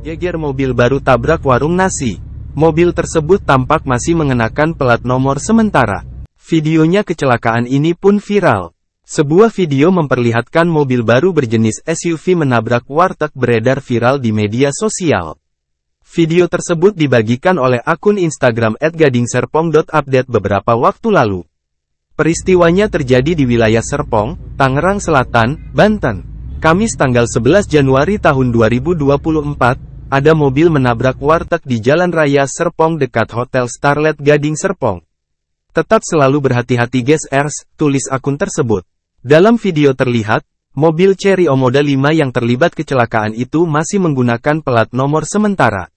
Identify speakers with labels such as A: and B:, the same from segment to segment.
A: Geger mobil baru tabrak warung nasi. Mobil tersebut tampak masih mengenakan pelat nomor sementara. Videonya kecelakaan ini pun viral. Sebuah video memperlihatkan mobil baru berjenis SUV menabrak warteg beredar viral di media sosial. Video tersebut dibagikan oleh akun Instagram @gadingserpong.update beberapa waktu lalu. Peristiwanya terjadi di wilayah Serpong, Tangerang Selatan, Banten. Kamis tanggal 11 Januari tahun 2024, ada mobil menabrak warteg di Jalan Raya Serpong dekat Hotel Starlet Gading Serpong. Tetap selalu berhati-hati guys ers, tulis akun tersebut. Dalam video terlihat, mobil Cherry Omoda 5 yang terlibat kecelakaan itu masih menggunakan pelat nomor sementara.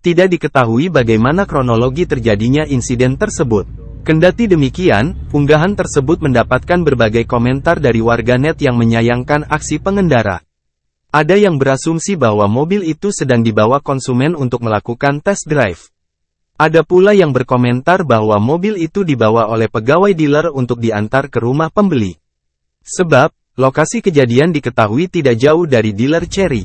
A: Tidak diketahui bagaimana kronologi terjadinya insiden tersebut. Kendati demikian, unggahan tersebut mendapatkan berbagai komentar dari warganet yang menyayangkan aksi pengendara. Ada yang berasumsi bahwa mobil itu sedang dibawa konsumen untuk melakukan test drive. Ada pula yang berkomentar bahwa mobil itu dibawa oleh pegawai dealer untuk diantar ke rumah pembeli. Sebab, lokasi kejadian diketahui tidak jauh dari dealer Cherry.